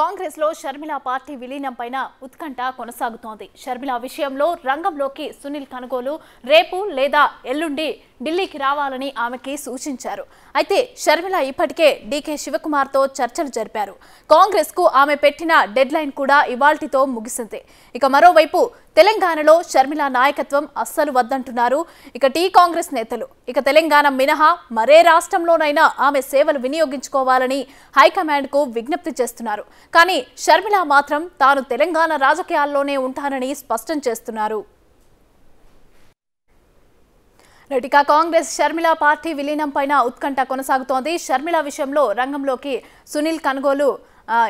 కాంగ్రెస్ లో షర్మిల పార్టీ విలీనం పైన ఉత్కంఠ కొనసాగుతోంది షర్మిల విషయంలో రంగంలోకి సునీల్ కనుగోలు రేపు లేదా ఎల్లుండి ఢిల్లీకి రావాలని ఆమెకి సూచించారు అయితే షర్మిల ఇప్పటికే డీకే శివకుమార్తో చర్చలు జరిపారు కాంగ్రెస్కు ఆమె పెట్టిన డెడ్ లైన్ కూడా ఇవాల్టితో ముగిసింది ఇక మరోవైపు తెలంగాణలో షర్మిల నాయకత్వం అస్సలు వద్దంటున్నారు ఇక టీ కాంగ్రెస్ నేతలు ఇక తెలంగాణ మినహా మరే రాష్ట్రంలోనైనా ఆమె సేవలు వినియోగించుకోవాలని హైకమాండ్కు విజ్ఞప్తి చేస్తున్నారు కానీ షర్మిల మాత్రం తాను తెలంగాణ రాజకీయాల్లోనే ఉంటానని స్పష్టం చేస్తున్నారు నటిక కాంగ్రెస్ షర్మిల పార్టీ విలీనం పైన ఉత్కంఠ కొనసాగుతోంది షర్మిల విషయంలో రంగంలోకి సునీల్ కనుగోలు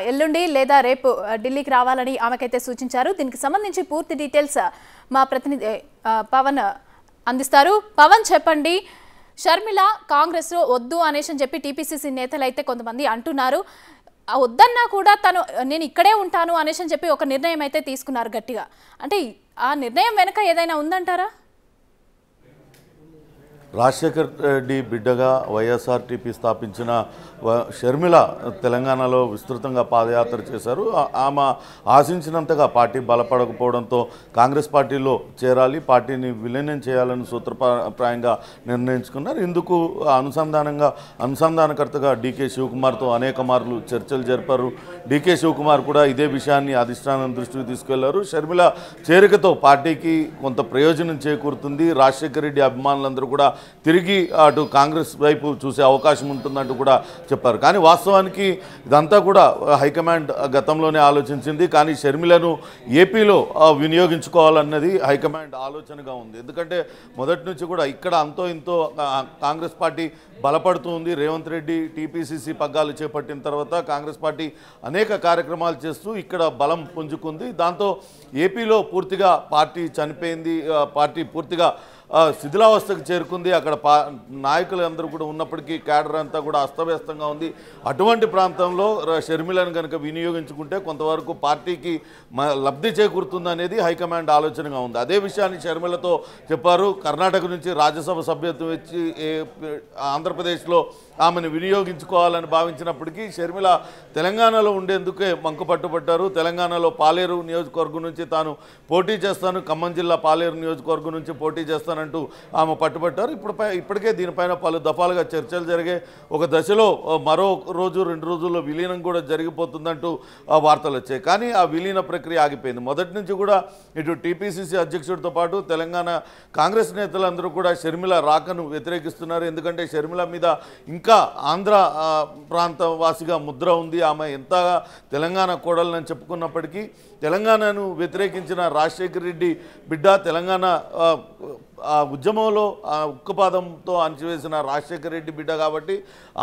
ఎల్లుండి లేదా రేపు ఢిల్లీకి రావాలని ఆమెకైతే సూచించారు దీనికి సంబంధించి పూర్తి డీటెయిల్స్ మా ప్రతినిధి పవన్ అందిస్తారు పవన్ చెప్పండి షర్మిల కాంగ్రెస్లో వద్దు అనేసి చెప్పి టీపీసీసీ నేతలు అయితే కొంతమంది అంటున్నారు వద్దన్నా కూడా తను నేను ఇక్కడే ఉంటాను అనేసి చెప్పి ఒక నిర్ణయం అయితే తీసుకున్నారు గట్టిగా అంటే ఆ నిర్ణయం వెనుక ఏదైనా ఉందంటారా రాజశేఖర్ రెడ్డి బిడ్డగా వైఎస్ఆర్టీపీ స్థాపించిన షర్మిల తెలంగాణలో విస్తృతంగా పాదయాత్ర చేశారు ఆమె ఆశించినంతగా పార్టీ బలపడకపోవడంతో కాంగ్రెస్ పార్టీలో చేరాలి పార్టీని విలీనం చేయాలని సూత్రప్రాయంగా నిర్ణయించుకున్నారు ఇందుకు అనుసంధానంగా అనుసంధానకర్తగా డీకే శివకుమార్తో అనేక మార్లు చర్చలు జరిపారు డీకే శివకుమార్ కూడా ఇదే విషయాన్ని అధిష్టానం దృష్టికి తీసుకెళ్లారు షర్మిల చేరికతో పార్టీకి కొంత ప్రయోజనం చేకూరుతుంది రాజశేఖర రెడ్డి అభిమానులందరూ కూడా తిరిగి అటు కాంగ్రెస్ వైపు చూసే అవకాశం ఉంటుందంటూ కూడా చెప్పారు కానీ వాస్తవానికి ఇదంతా కూడా హైకమాండ్ గతంలోనే ఆలోచించింది కానీ షర్మిలను ఏపీలో వినియోగించుకోవాలన్నది హైకమాండ్ ఆలోచనగా ఉంది ఎందుకంటే మొదటి నుంచి కూడా ఇక్కడ అంతో ఇంతో కాంగ్రెస్ పార్టీ బలపడుతుంది రేవంత్ రెడ్డి టీపీసీసీ పగ్గాలు చేపట్టిన తర్వాత కాంగ్రెస్ పార్టీ అనేక కార్యక్రమాలు చేస్తూ ఇక్కడ బలం పుంజుకుంది దాంతో ఏపీలో పూర్తిగా పార్టీ చనిపోయింది పార్టీ పూర్తిగా శిథిలావస్థకు చేరుకుంది అక్కడ పా నాయకులు అందరూ కూడా ఉన్నప్పటికీ క్యాడర్ అంతా కూడా అస్తవ్యస్తంగా ఉంది అటువంటి ప్రాంతంలో షర్మిలను కనుక వినియోగించుకుంటే కొంతవరకు పార్టీకి లబ్ధి చేకూరుతుంది అనేది హైకమాండ్ ఆలోచనగా ఉంది అదే విషయాన్ని షర్మిలతో చెప్పారు కర్ణాటక నుంచి రాజ్యసభ సభ్యత్వం ఇచ్చి ఆంధ్రప్రదేశ్లో ఆమెను వినియోగించుకోవాలని భావించినప్పటికీ షర్మిల తెలంగాణలో ఉండేందుకే మంకు పట్టుబట్టారు తెలంగాణలో పాలేరు నియోజకవర్గం నుంచి తాను పోటీ చేస్తాను ఖమ్మం జిల్లా పాలేరు నియోజకవర్గం నుంచి పోటీ చేస్తాను చేస్తానంటూ ఆమె పట్టుబట్టారు ఇప్పుడు ఇప్పటికే దీనిపైన పలు దఫాలుగా చర్చలు జరిగాయి ఒక దశలో మరో రోజు రెండు రోజుల్లో విలీనం కూడా జరిగిపోతుందంటూ వార్తలు వచ్చాయి కానీ ఆ విలీన ప్రక్రియ ఆగిపోయింది మొదటి నుంచి కూడా ఇటు టీపీసీసీ అధ్యక్షుడితో పాటు తెలంగాణ కాంగ్రెస్ నేతలందరూ కూడా షర్మిల రాకను వ్యతిరేకిస్తున్నారు ఎందుకంటే షర్మిల మీద ఇంకా ఆంధ్ర ప్రాంత వాసిగా ముద్ర ఉంది ఆమె ఎంత తెలంగాణ కోడలని చెప్పుకున్నప్పటికీ తెలంగాణను వ్యతిరేకించిన రాజశేఖర రెడ్డి బిడ్డ తెలంగాణ ఆ ఉద్యమంలో ఆ ఉక్కపాదంతో అణచివేసిన రాజశేఖర రెడ్డి బిడ్డ కాబట్టి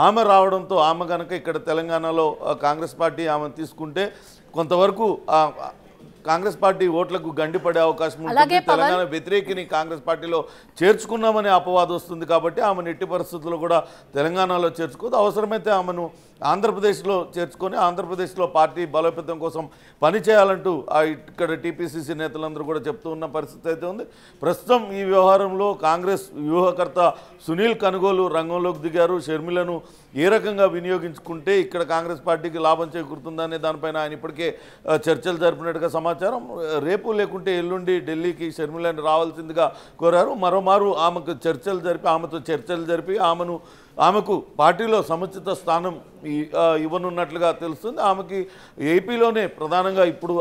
ఆమె రావడంతో ఆమె కనుక ఇక్కడ తెలంగాణలో కాంగ్రెస్ పార్టీ ఆమె తీసుకుంటే కొంతవరకు కాంగ్రెస్ పార్టీ ఓట్లకు గండిపడే అవకాశం ఉంటుంది తెలంగాణ వ్యతిరేకిని కాంగ్రెస్ పార్టీలో చేర్చుకున్నామనే అపవాదం వస్తుంది కాబట్టి ఆమెను ఎట్టి పరిస్థితుల్లో కూడా తెలంగాణలో చేర్చుకోదు అవసరమైతే ఆమెను ఆంధ్రప్రదేశ్లో చేర్చుకొని ఆంధ్రప్రదేశ్లో పార్టీ బలోపేతం కోసం పనిచేయాలంటూ ఇక్కడ టీపీసీసీ నేతలందరూ కూడా చెప్తూ ఉన్న పరిస్థితి అయితే ఉంది ప్రస్తుతం ఈ వ్యవహారంలో కాంగ్రెస్ వ్యూహకర్త సునీల్ కనుగోలు రంగంలోకి దిగారు షర్మిలను ఏ రకంగా వినియోగించుకుంటే ఇక్కడ కాంగ్రెస్ పార్టీకి లాభం చేకూరుతుందనే దానిపైన ఆయన ఇప్పటికే చర్చలు జరిపినట్టుగా సమాచారం రేపు లేకుంటే ఎల్లుండి ఢిల్లీకి షర్మిలను రావాల్సిందిగా కోరారు మరోమారు ఆమెకు చర్చలు జరిపి ఆమెతో చర్చలు జరిపి ఆమెను ఆమెకు పార్టీలో సముచిత స్థానం ఇవ్వనున్నట్లుగా తెలుస్తుంది ఆమెకి ఏపీలోనే ప్రధానంగా ఇప్పుడు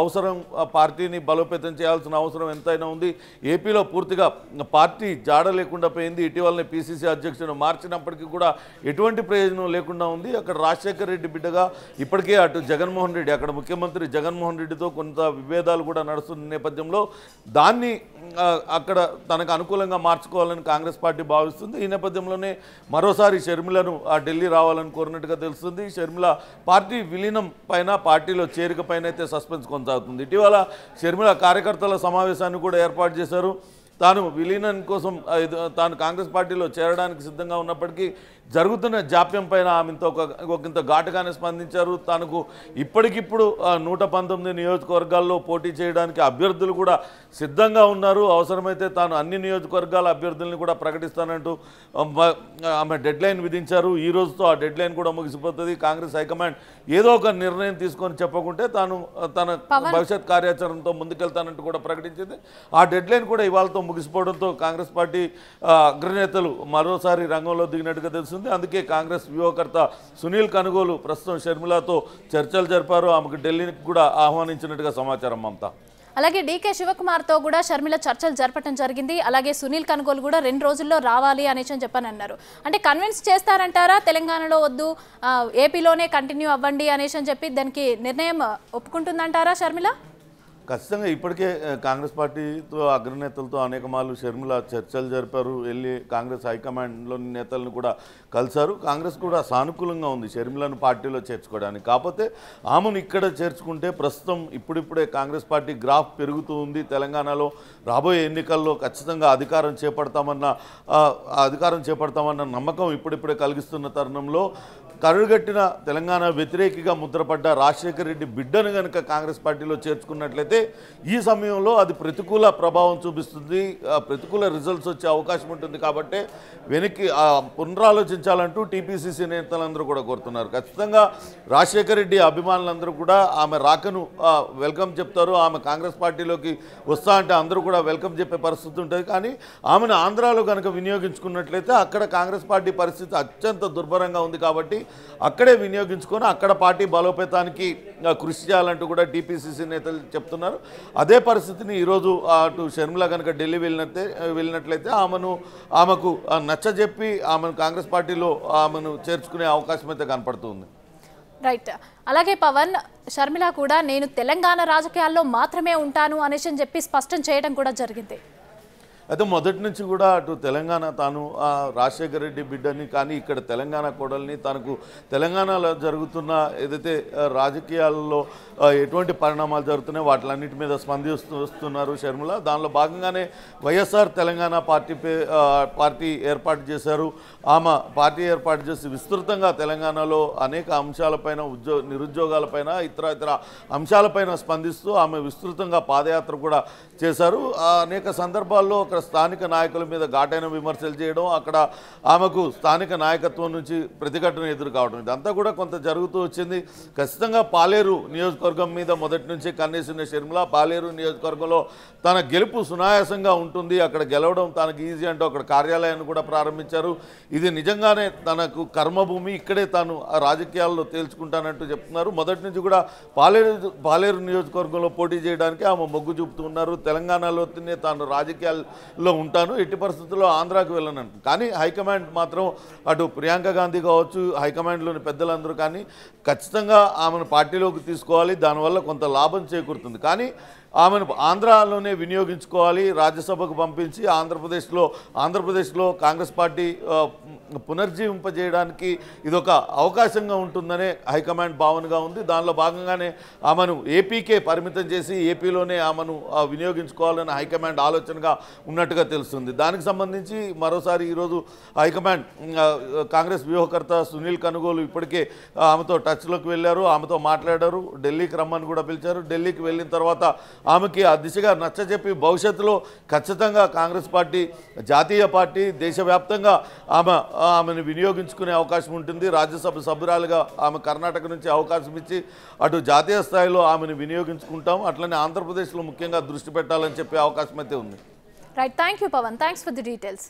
అవసరం పార్టీని బలోపేతం చేయాల్సిన అవసరం ఎంతైనా ఉంది ఏపీలో పూర్తిగా పార్టీ జాడ లేకుండా పోయింది ఇటీవలనే పీసీసీ అధ్యక్షుడు మార్చినప్పటికీ కూడా ఎటువంటి ప్రయోజనం లేకుండా ఉంది అక్కడ రాజశేఖర రెడ్డి బిడ్డగా ఇప్పటికే అటు జగన్మోహన్ రెడ్డి అక్కడ ముఖ్యమంత్రి జగన్మోహన్ రెడ్డితో కొంత విభేదాలు కూడా నడుస్తున్న నేపథ్యంలో దాన్ని అక్కడ తనకు అనుకూలంగా మార్చుకోవాలని కాంగ్రెస్ పార్టీ భావిస్తుంది ఈ నేపథ్యంలోనే మరోసారి షర్మిలను ఆ ఢిల్లీ రావాలని కోరినట్టుగా తెలుస్తుంది షర్మిల పార్టీ విలీనం పైన పార్టీలో చేరిక పైన అయితే సస్పెన్స్ కొనసాగుతుంది ఇటీవల షర్మిల కార్యకర్తల సమావేశాన్ని కూడా ఏర్పాటు చేశారు తాను విలీనం కోసం తాను కాంగ్రెస్ పార్టీలో చేరడానికి సిద్ధంగా ఉన్నప్పటికీ జరుగుతున్న జాప్యం పైన ఆమె ఇంత ఒక ఇంత ఘాటుగానే స్పందించారు తనకు ఇప్పటికిప్పుడు నూట పంతొమ్మిది నియోజకవర్గాల్లో పోటీ చేయడానికి అభ్యర్థులు కూడా సిద్ధంగా ఉన్నారు అవసరమైతే తాను అన్ని నియోజకవర్గాల అభ్యర్థుల్ని కూడా ప్రకటిస్తానంటూ ఆమె డెడ్లైన్ విధించారు ఈ రోజుతో ఆ డెడ్లైన్ కూడా ముగిసిపోతుంది కాంగ్రెస్ హైకమాండ్ ఏదో ఒక నిర్ణయం తీసుకొని చెప్పకుంటే తాను తన భవిష్యత్ కార్యాచరణతో ముందుకెళ్తానంటూ కూడా ప్రకటించింది ఆ డెడ్లైన్ కూడా ఇవాళతో ముగిసిపోవడంతో కాంగ్రెస్ పార్టీ అగ్రనేతలు మరోసారి రంగంలో దిగినట్టుగా తెలుసు వస్తుంది అందుకే కాంగ్రెస్ వ్యూహకర్త సునీల్ కనుగోలు ప్రస్తుతం షర్మిలాతో చర్చలు జరిపారు ఆమెకు ఢిల్లీకి కూడా ఆహ్వానించినట్టుగా సమాచారం అంతా అలాగే డీకే శివకుమార్తో కూడా షర్మిల చర్చలు జరపడం జరిగింది అలాగే సునీల్ కనుగోలు కూడా రెండు రోజుల్లో రావాలి అనేసి అని చెప్పని అన్నారు అంటే కన్విన్స్ చేస్తారంటారా తెలంగాణలో వద్దు ఏపీలోనే కంటిన్యూ అవ్వండి అనేసి అని చెప్పి దానికి నిర్ణయం ఒప్పుకుంటుందంటారా షర్మిల ఖచ్చితంగా ఇప్పటికే కాంగ్రెస్ పార్టీతో అగ్రనేతలతో అనేక మార్లు షర్మిల చర్చలు జరిపారు వెళ్ళి కాంగ్రెస్ హైకమాండ్లోని నేతలను కూడా కలిశారు కాంగ్రెస్ కూడా సానుకూలంగా ఉంది షర్మిలను పార్టీలో చేర్చుకోవడానికి కాకపోతే ఆమెను ఇక్కడ చేర్చుకుంటే ప్రస్తుతం ఇప్పుడిప్పుడే కాంగ్రెస్ పార్టీ గ్రాఫ్ పెరుగుతూ ఉంది తెలంగాణలో రాబోయే ఎన్నికల్లో ఖచ్చితంగా అధికారం చేపడతామన్న అధికారం చేపడతామన్న నమ్మకం ఇప్పుడిప్పుడే కలిగిస్తున్న తరుణంలో కరుడుగట్టిన తెలంగాణ వ్యతిరేకిగా ముద్రపడ్డ రాజశేఖర రెడ్డి బిడ్డను కనుక కాంగ్రెస్ పార్టీలో చేర్చుకున్నట్లయితే ఈ సమయంలో అది ప్రతికూల ప్రభావం చూపిస్తుంది ప్రతికూల రిజల్ట్స్ వచ్చే అవకాశం ఉంటుంది కాబట్టి వెనక్కి పునరాలోచించాలంటూ టీపీసీసీ నేతలందరూ కూడా కోరుతున్నారు ఖచ్చితంగా రాజశేఖర రెడ్డి అభిమానులందరూ కూడా ఆమె రాకను వెల్కమ్ చెప్తారు ఆమె కాంగ్రెస్ పార్టీలోకి వస్తా అంటే అందరూ కూడా వెల్కమ్ చెప్పే పరిస్థితి ఉంటుంది కానీ ఆమెను ఆంధ్రాలో కనుక వినియోగించుకున్నట్లయితే అక్కడ కాంగ్రెస్ పార్టీ పరిస్థితి అత్యంత దుర్భరంగా ఉంది కాబట్టి అక్కడే వినియోగించుకొని అక్కడ పార్టీ బలోపేతానికి కృషి చేయాలంటూ కూడా టీపీసీసీ నేతలు చెప్తున్నారు అదే పరిస్థితిని ఈరోజు అటు షర్మిల కనుక ఢిల్లీ వెళ్ళినట్టే వెళ్ళినట్లయితే ఆమెను ఆమెకు నచ్చజెప్పి ఆమెను కాంగ్రెస్ పార్టీలో ఆమెను చేర్చుకునే అవకాశం అయితే కనపడుతుంది రైట్ అలాగే పవన్ షర్మిల కూడా నేను తెలంగాణ రాజకీయాల్లో మాత్రమే ఉంటాను అనేసి అని చెప్పి స్పష్టం చేయడం కూడా జరిగింది అయితే మొదటి నుంచి కూడా అటు తెలంగాణ తాను రాజశేఖర రెడ్డి బిడ్డని కానీ ఇక్కడ తెలంగాణ కోడల్ని తనకు తెలంగాణలో జరుగుతున్న ఏదైతే రాజకీయాల్లో ఎటువంటి పరిణామాలు జరుగుతున్నాయో వాటిలన్నిటి మీద స్పందిస్తున్నారు షర్మిల దానిలో భాగంగానే వైఎస్ఆర్ తెలంగాణ పార్టీ పార్టీ ఏర్పాటు చేశారు ఆమె పార్టీ ఏర్పాటు చేసి విస్తృతంగా తెలంగాణలో అనేక అంశాలపైన ఉద్యో నిరుద్యోగాలపైన ఇతర ఇతర అంశాలపైన స్పందిస్తూ ఆమె విస్తృతంగా పాదయాత్ర కూడా చేశారు అనేక సందర్భాల్లో ఒక స్థానిక నాయకుల మీద ఘాటైన విమర్శలు చేయడం అక్కడ ఆమెకు స్థానిక నాయకత్వం నుంచి ప్రతిఘటన ఎదురు కావడం ఇదంతా కూడా కొంత జరుగుతూ వచ్చింది ఖచ్చితంగా పాలేరు నియోజకవర్గం మీద మొదటి నుంచి కన్నేసిన షర్మిల పాలేరు నియోజకవర్గంలో తన గెలుపు సునాయాసంగా ఉంటుంది అక్కడ గెలవడం తనకు ఈజీ అంటూ అక్కడ కార్యాలయాన్ని కూడా ప్రారంభించారు ఇది నిజంగానే తనకు కర్మభూమి ఇక్కడే తాను రాజకీయాల్లో తేల్చుకుంటానంటూ చెప్తున్నారు మొదటి నుంచి కూడా పాలేరు పాలేరు నియోజకవర్గంలో పోటీ చేయడానికి ఆమె మొగ్గు చూపుతున్నారు తెలంగాణలోనే తాను రాజకీయాలు లో ఉంటాను ఎట్టి పరిస్థితుల్లో ఆంధ్రాకు వెళ్ళను కానీ హైకమాండ్ మాత్రం అటు ప్రియాంక గాంధీ కావచ్చు హైకమాండ్లోని పెద్దలందరూ కానీ ఖచ్చితంగా ఆమెను పార్టీలోకి తీసుకోవాలి దానివల్ల కొంత లాభం చేకూరుతుంది కానీ ఆమెను ఆంధ్రాలోనే వినియోగించుకోవాలి రాజ్యసభకు పంపించి ఆంధ్రప్రదేశ్లో ఆంధ్రప్రదేశ్లో కాంగ్రెస్ పార్టీ పునర్జీవింపజేయడానికి ఇదొక అవకాశంగా ఉంటుందనే హైకమాండ్ భావనగా ఉంది దానిలో భాగంగానే ఆమెను ఏపీకే పరిమితం చేసి ఏపీలోనే ఆమెను వినియోగించుకోవాలనే హైకమాండ్ ఆలోచనగా ఉన్నట్టుగా తెలుస్తుంది దానికి సంబంధించి మరోసారి ఈరోజు హైకమాండ్ కాంగ్రెస్ వ్యూహకర్త సునీల్ కనుగోలు ఇప్పటికే ఆమెతో టచ్లోకి వెళ్ళారు ఆమెతో మాట్లాడారు ఢిల్లీకి రమ్మని కూడా పిలిచారు ఢిల్లీకి వెళ్ళిన తర్వాత ఆమెకి ఆ దిశగా నచ్చజెప్పి భవిష్యత్తులో ఖచ్చితంగా కాంగ్రెస్ పార్టీ జాతీయ పార్టీ దేశవ్యాప్తంగా ఆమె ఆమెను వినియోగించుకునే అవకాశం ఉంటుంది రాజ్యసభ సభ్యురాలుగా ఆమె కర్ణాటక నుంచి అవకాశం ఇచ్చి అటు జాతీయ స్థాయిలో ఆమెను వినియోగించుకుంటాం అట్లనే ఆంధ్రప్రదేశ్లో ముఖ్యంగా దృష్టి పెట్టాలని చెప్పే అవకాశం అయితే ఉంది right thank you Pavan thanks for the details